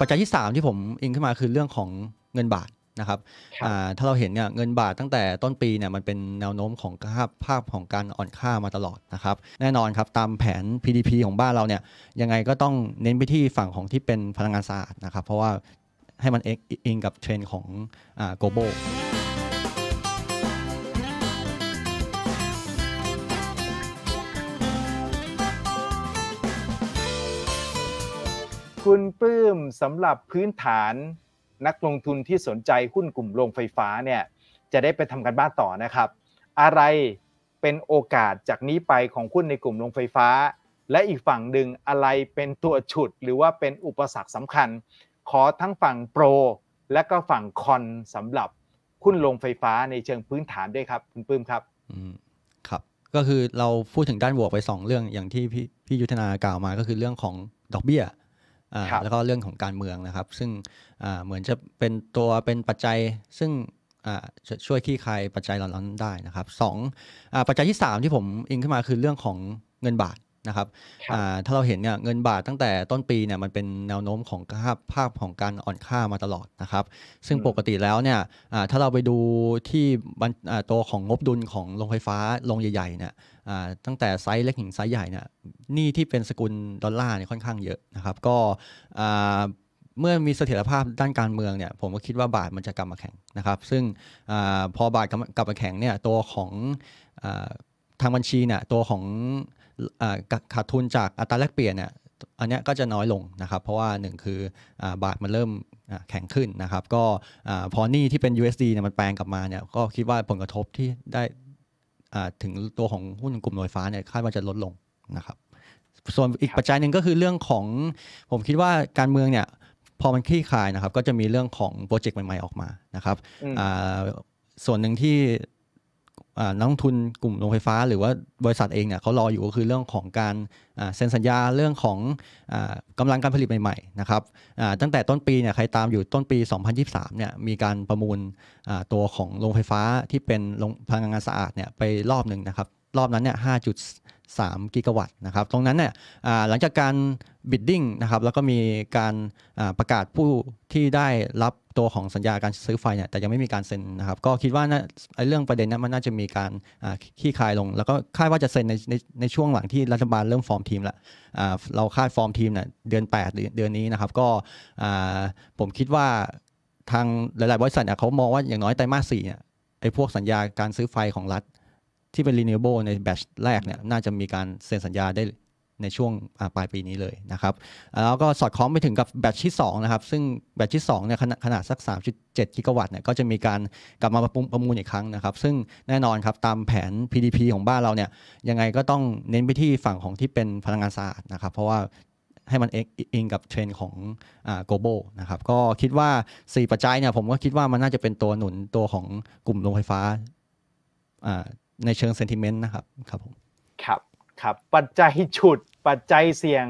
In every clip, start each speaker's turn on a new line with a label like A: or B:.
A: ปัจจัยที่ 3 ที่ผมอิงขึ้นมาคือเรื่องของเงินบาทนะครับถ้าเราเห็นเนี่ยเงินบาทตั้งแต่ต้นปีเนี่ยมันเป็นแนวโน้มของภาพภาพของการอ่อนค่ามาตลอดนะครับ แน่นอนครับ ตามแผน PDP ของบ้านเราเนี่ยยังไงก็ต้องเน้นไปที่ฝั่งของที่เป็นพลังงานสะอาดนะครับ เพราะว่าให้มันเอ็กอิงกับเทรนของอ่าโกลบ
B: คุณปลื้มสำหรับพื้นฐาน นักลงทุนที่สนใจหุ้นกลุ่มโรงไฟฟ้าเนี่ยจะได้ไปทำกันบ้านต่อนะครับ อะไรเป็นโอกาสจากนี้ไปของหุ้นในกลุ่มโรงไฟฟ้า และอีกฝั่งหนึ่งอะไรเป็นตัวฉุดหรือว่าเป็นอุปสรรคสำคัญ ขอทั้งฝั่งโปรและก็ฝั่งคอนสำหรับหุ้นโรงไฟฟ้าในเชิงพื้นฐานด้วยครับคุณปื้มครับ
A: ครับ ก็คือเราพูดถึงด้านบวกไป 2 เรื่องอย่างที่พี่พี่ยุทธนากล่าวมาก็คือเรื่องของดอกเบี้ยแล้วก็เรื่องของการเมืองนะครับ ซึ่งเหมือนจะเป็นตัวเป็นปัจจัยซึ่งช่วยขี้คายปัจจัยเหล่านั้นได้นะครับสองอปัจจัยที่ 3 ที่ผมอิงขึ้นมาคือเรื่องของเงินบาทนะครับถ้าเราเห็นเนี่ยเงินบาทตั้งแต่ต้นปีเนี่ยมันเป็นแนวโน้มของภาพภาพของการอ่อนค่ามาตลอดนะครับ ซึ่งปกติแล้วเนี่ยถ้าเราไปดูที่ตัวของงบดุลของโรงไฟฟ้าโรงใหญ่ๆเนี่ยตั้งแต่ไซส์เล็กถึงไซส์ใหญ่เนี่ยหนี้ที่เป็นสกุลดอลลาร์เนี่ยค่อนข้างเยอะนะครับก็เมื่อมีเสถียรภาพด้านการเมืองเนี่ยผมก็คิดว่าบาทมันจะกลับมาแข็งนะครับซึ่งอพอบาทกลับมาแข็งเนี่ยตัวของอทางบัญชีเนี่ยตัวของอขาดทุนจากอัตราแลกเปลี่ยนเนี่ยอันนี้ก็จะน้อยลงนะครับเพราะว่าหนึ่งคือบาทมันเริ่มแข็งขึ้นนะครับก็พอหนี้ที่เป็น USD เนี่ยมันแปลงกลับมาเนี่ยก็คิดว่าผลกระทบที่ได้ถึงตัวของหุ้นกลุ่มหน่วยฟ้าเนี่ยคาดว่าจะลดลงนะครับส่วนอีกปัจจัยหนึ่งก็คือเรื่องของผมคิดว่าการเมืองเนี่ยพอมันคลี่คลายนะครับก็จะมีเรื่องของโปรเจกต์ใหม่ ๆออกมานะครับส่วนหนึ่งที่นักลงทุนกลุ่มโรงไฟฟ้า หรือว่าบริษัทเองเนี่ยเขารออยู่ก็คือเรื่องของการเซ็นสัญญาเรื่องของกำลังการผลิตใหม่ๆนะครับตั้งแต่ต้นปีเนี่ยใครตามอยู่ต้นปี2023เนี่ยมีการประมูลตัวของโรงไฟฟ้าที่เป็นโรงพลังงานสะอาดเนี่ยไปรอบหนึ่งนะครับรอบนั้นเนี่ย5 3กิกะวัตต์นะครับตรงนั้นเนี่ยหลังจากการบิดดิ้งนะครับแล้วก็มีการประกาศผู้ที่ได้รับตัวของสัญญาการซื้อไฟเนี่ยแต่ยังไม่มีการเซ็นนะครับก็คิดว่าไอ้เรื่องประเด็นนั้นมันน่าจะมีการขี้คายลง แล้วก็คาดว่าจะเซ็นในในในช่วงหลังที่รัฐบาลเริ่มฟอร์มทีมละเราคาดฟอร์มทีมเนี่ยเดือน 8 เดือนนี้นะครับ ก็ผมคิดว่าทางหลายๆบริษัทเเขามองว่าอย่างน้อยไตรมาสสี่เนี่ยไอ้พวกสัญญาการซื้อไฟของรัฐที่เป็น renewable ในแบชแรกเนี่ยน่าจะมีการเซ็นสัญญาได้ในช่วงปลายปีนี้เลยนะครับแล้วก็สอดคล้องไปถึงกับแบตที่ 2 นะครับ ซึ่งแบตที่2เนี่ยขนาดขนาดสัก3.7กิกะวัตต์เนี่ยก็จะมีการกลับมาประประมูลอีกครั้งนะครับ ซึ่งแน่นอนครับ ตามแผน PDP ของบ้านเราเนี่ยยังไงก็ต้องเน้นไปที่ฝั่งของที่เป็นพลังงานสะอาดนะครับ เพราะว่าให้มันเอิงกับเทรนของโกลบอลนะครับก็คิดว่า 4ปัจจัยเนี่ยผมก็คิดว่ามันน่าจะเป็นตัวหนุนตัวของกลุ่มโรงไฟฟ้าในเชิงเซนติเมนต์นะครับ ครับผม
B: ครับ ครับ ปัจจัยฉุด ปัจจัยเสี่ยง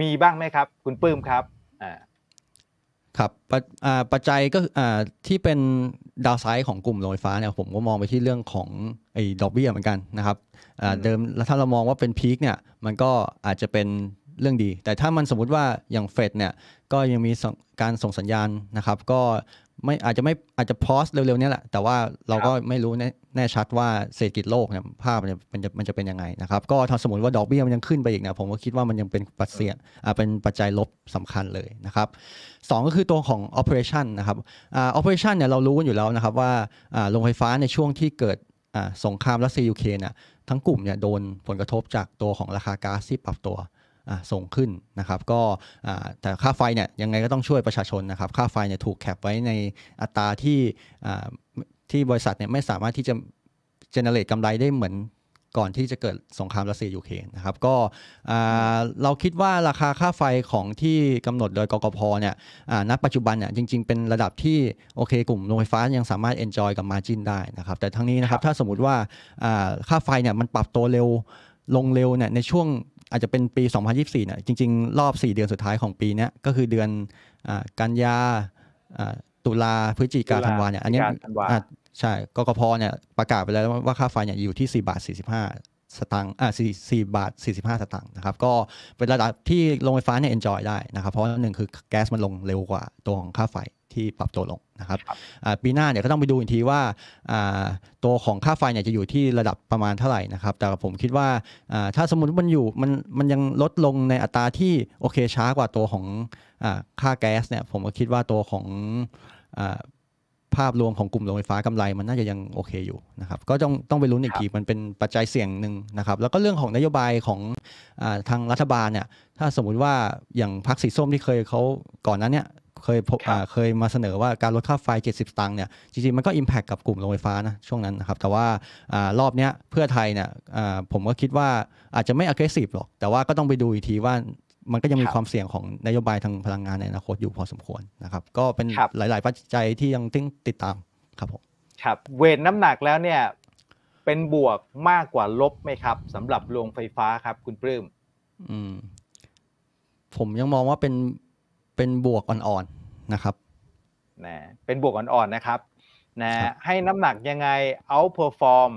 B: มีบ้างไหมครับ คุณปื้มครับ อ่า
A: ครับปปัจจัย ก็ที่เป็นดาวไซด์ของกลุ่มโรงไฟฟ้าเนี่ย ผมก็มองไปที่เรื่องของไอ้ดอกเบี้ยเหมือนกันนะครับเดิม ถ้าเรามองว่าเป็นพีคเนี่ย มันก็อาจจะเป็นเรื่องดี แต่ถ้ามันสมมติว่าอย่างเฟดเนี่ย ก็ยังมีการส่งสัญญาณนะครับ ก็ไม่อาจจะไม่อาจจะพอสเร็วๆนี้แหละแต่ว่าเราก็ไม่รู้แน่ชัดว่าเศรษฐกิจโลกเนี่ยภาพมันจะมันจะมันจะเป็นยังไงนะครับก็ถ้าสมมติว่าดอกเบี้ยมันยังขึ้นไปอีกนะผมก็คิดว่ามันยังเป็นปัจเสียอ่าเป็นปัจจัยลบสำคัญเลยนะครับสก็คือตัวของ operation นะครับอ่า operation เนี่ยเรารู้กันอยู่แล้วนะครับว่าอ่าโรงไฟฟ้าในช่วงที่เกิดอ่าสงครามรัสเซียยูเครนอ่ะทั้งกลุ่มเนี่ยโดนผลกระทบจากตัวของราคาก๊าซที่ปรับตัวส่งขึ้นนะครับก็แต่ค่าไฟเนี่ยยังไงก็ต้องช่วยประชาชนนะครับค่าไฟเนี่ยถูกแคปไว้ในอัตราที่ที่บริษัทเนี่ยไม่สามารถที่จะเจเนเรตกำไรได้เหมือนก่อนที่จะเกิดสงครามรัสเซียยูเครนนะครับก็เราคิดว่าราคาค่าไฟของที่กำหนดโดยกกพเนี่ยณปัจจุบันเนี่ยจริงๆ เป็นระดับที่โอเคกลุ่ม โรงไฟฟ้ายังสามารถ enjoy กับ margin ได้นะครับแต่ทั้งนี้นะครับถ้าสมมติว่าค่าไฟเนี่ยมันปรับตัวเร็วลงเร็วเนี่ยในช่วงอาจจะเป็นปี 2024 เนี่ย จริงๆ รอบ 4 เดือนสุดท้ายของปีนี้ก็คือเดือนอกันยา ตุลาพฤศจิกาธันวาเนี่ย อันนี้ใช่กกพเนี่ยประกาศไปแล้วว่าค่าไฟเนี่ยอยู่ที่ 4 บาท 45 สตางค์ อ่าสี่บาท45 สตางค์นะครับ ก็เป็นระดับที่โรงไฟฟ้าเนี่ยเอนจอยได้นะครับ เพราะหนึ่งคือแก๊สมันลงเร็วกว่าตัวของค่าไฟที่ปรับตัวลงนะครับปีหน้าเนี่ยก็ต้องไปดูอีกทีว่าตัวของค่าไฟเนี่ยจะอยู่ที่ระดับประมาณเท่าไหร่นะครับแต่ผมคิดว่าถ้าสมมติมันอยู่มันมันยังลดลงในอัตราที่โอเคช้ากว่าตัวของค่าแก๊สเนี่ยผมก็คิดว่าตัวของภาพรวมของกลุ่มโรงไฟฟ้ากำไรมันน่าจะยังโอเคอยู่นะครับก็ต้องต้องไปลุ้นอีกทีมันเป็นปัจจัยเสี่ยงหนึ่งนะครับแล้วก็เรื่องของนโยบายของอทางรัฐบาลเนี่ยถ้าสมมุติว่าอย่างพรรคสีส้มที่เคยเขาก่อนนั้นเนี่ยเคยพบเคยมาเสนอว่าการลดค่าไฟ 70 ตังค์เนี่ยจริงๆ มันก็ Impact กับกลุ่มโรงไฟฟ้านะช่วงนั้นนะครับ แต่ว่ารอบนี้เพื่อไทยเนี่ยผมก็คิดว่าอาจจะไม่ aggressive หรอก แต่ว่าก็ต้องไปดูอีกทีว่ามันก็ยังมีความเสี่ยงของนโยบายทางพลังงานในอนาคตอยู่พอสมควรนะครับก็เป็นหลายๆปัจจัยที่ยังต้องติดตามครับ
B: ผมครับเวทน้ำหนักแล้วเนี่ย เป็นบวกมากกว่าลบไหมครับสำหรับโรงไฟฟ้าครับ คุณปลื้ม
A: อืมผมยังมองว่าเป็นเป็นบวกอ่อนๆนะครับ
B: นะเป็นบวกอ่อนๆนะครับนะให้น้ำหนักยังไง outperform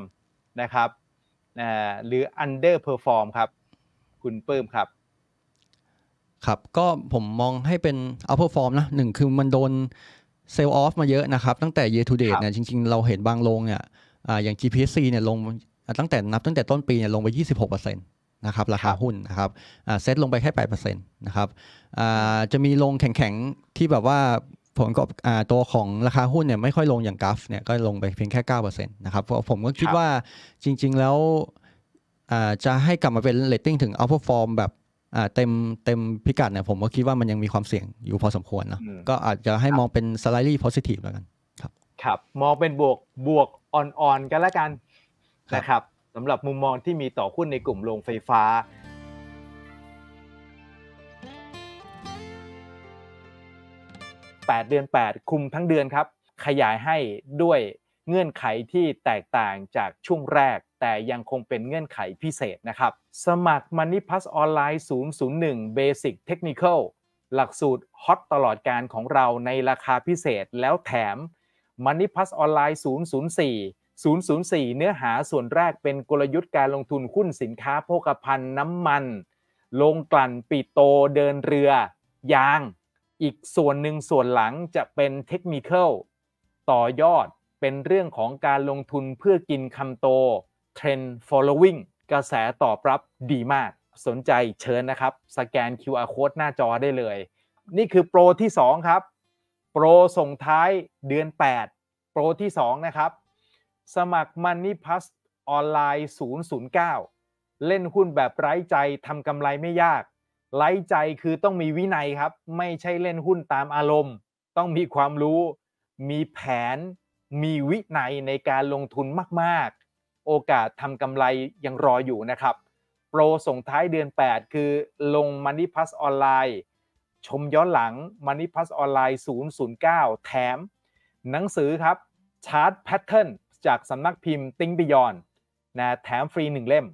B: นะครับนะหรือ underperform ครับ คุณเพิ่มครับ
A: ครับ ก็ผมมองให้เป็น outperform นะหนึ่งคือมันโดนเซลล์ออฟมาเยอะนะครับ ตั้งแต่ year to date เนี่ยจริง ๆเราเห็นบางลงเนี่ยอย่าง GPC เนี่ยลงตั้งแต่นับตั้งแต่ต้นปีเนี่ยลงไป 26%นะครับราคาหุ้นนะครับเซ็ตลงไปแค่แปดเปอร์เซ็นต์นะครับจะมีลงแข็งๆ ที่แบบว่า ผลก็ตัวของราคาหุ้นเนี่ยไม่ค่อยลงอย่างกัฟเนี่ยก็ลงไปเพียงแค่เก้าเปอร์เซ็นต์นะครับผมก็คิดว่าจริงๆแล้วจะให้กลับมาเป็นเลตติ้งถึงอัพฟอร์มแบบเต็มเต็มพิกัดเนี่ยผมก็คิดว่ามันยังมีความเสี่ยงอยู่พอสมควรนะก็อาจจะให้มองเป็นสไลด์ลี่โพซิทีฟแล้วกันค
B: รับ ครับมองเป็นบวกบวกอ่อนๆกันแล้วกันนะครับสำหรับมุมมองที่มีต่อหุ้นในกลุ่มโรงไฟฟ้าดเดือน 8 คุมทั้งเดือนครับ ขยายให้ด้วยเงื่อนไขที่แตกต่างจากช่วงแรก แต่ยังคงเป็นเงื่อนไขพิเศษนะครับ สมัคร Money Pass ออนไลน์001 Basic Technical หลักสูตรฮอตตลอดการของเราในราคาพิเศษแล้วแถม Money Pass ออนไลน์004 004 เนื้อหาส่วนแรกเป็นกลยุทธ์การลงทุนหุ้นสินค้าโภคภัณฑ์น้ำมัน ลงกลั่นปิโตเดินเรือ ยาง อีกส่วนหนึ่งส่วนหลังจะเป็นเทคนิคลต่อยอดเป็นเรื่องของการลงทุนเพื่อกินคำโตเทรนด์ following กระแสตอบรับดีมาก สนใจเชิญนะครับ สแกน QR code หน้าจอได้เลย นี่คือโปรที่ 2 ครับ โปรส่งท้ายเดือน8โปรที่ 2 นะครับสมัคร Money Plus ออนไลน์009 เล่นหุ้นแบบไร้ใจ ทำกำไรไม่ยาก ไร้ใจคือต้องมีวินัยครับ ไม่ใช่เล่นหุ้นตามอารมณ์ ต้องมีความรู้ มีแผน มีวินัยในการลงทุนมากๆ โอกาสทำกำไรยังรออยู่นะครับ โปรส่งท้ายเดือน 8 คือลง Money Plus ออนไลน์ ชมย้อนหลัง Money Plus ออนไลน์009 แถม หนังสือครับชาร์ตแพทเทิร์นจากสำนักพิมพ์ติ้งบิยอนนะแถมฟรีหนึ่งเล่ม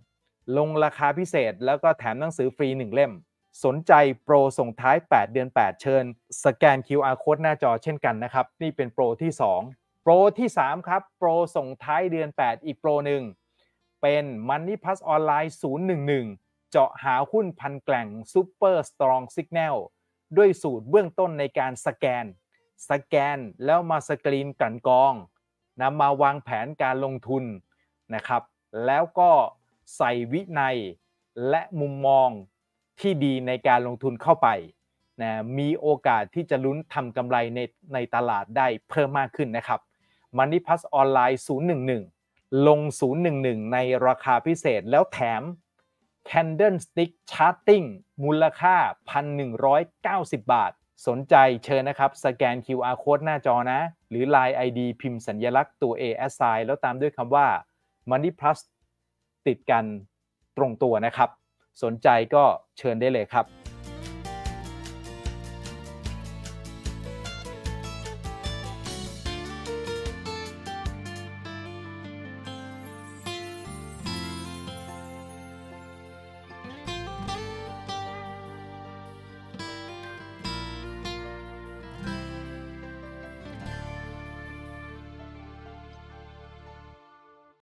B: ลงราคาพิเศษแล้วก็แถมหนังสือฟรีหนึ่งเล่ม สนใจโปรส่งท้าย 8 เดือน 8 เชิญ สแกน QR โค้ดหน้าจอเช่นกันนะครับ นี่เป็นโปรที่ 2 โปรที่ 3 ครับ โปรส่งท้ายเดือน 8 อีกโปรหนึ่ง เป็น Money Pass ออนไลน์011 เจาะหาหุ้นพันแกล่ง Super Strong Signal ด้วยสูตรเบื้องต้นในการสแกน สแกนแล้วมาสกรีนกลั่นกองนะมาวางแผนการลงทุนนะครับ แล้วก็ใส่วินัยและมุมมองที่ดีในการลงทุนเข้าไปนะมีโอกาสที่จะลุ้นทำกำไรในในตลาดได้เพิ่มมากขึ้นนะครับมันนี่พัสออนไลน์011 ลง 011 ในราคาพิเศษแล้วแถม Candlestick Charting มูลค่า 1,190 บาทสนใจเชิญนะครับ สแกน QR code หน้าจอนะ หรือ Line ID พิมพ์สัญญลักษณ์ตัว A s i g n แล้วตามด้วยคำว่า Money Plus ติดกันตรงตัวนะครับ สนใจก็เชิญได้เลยครับ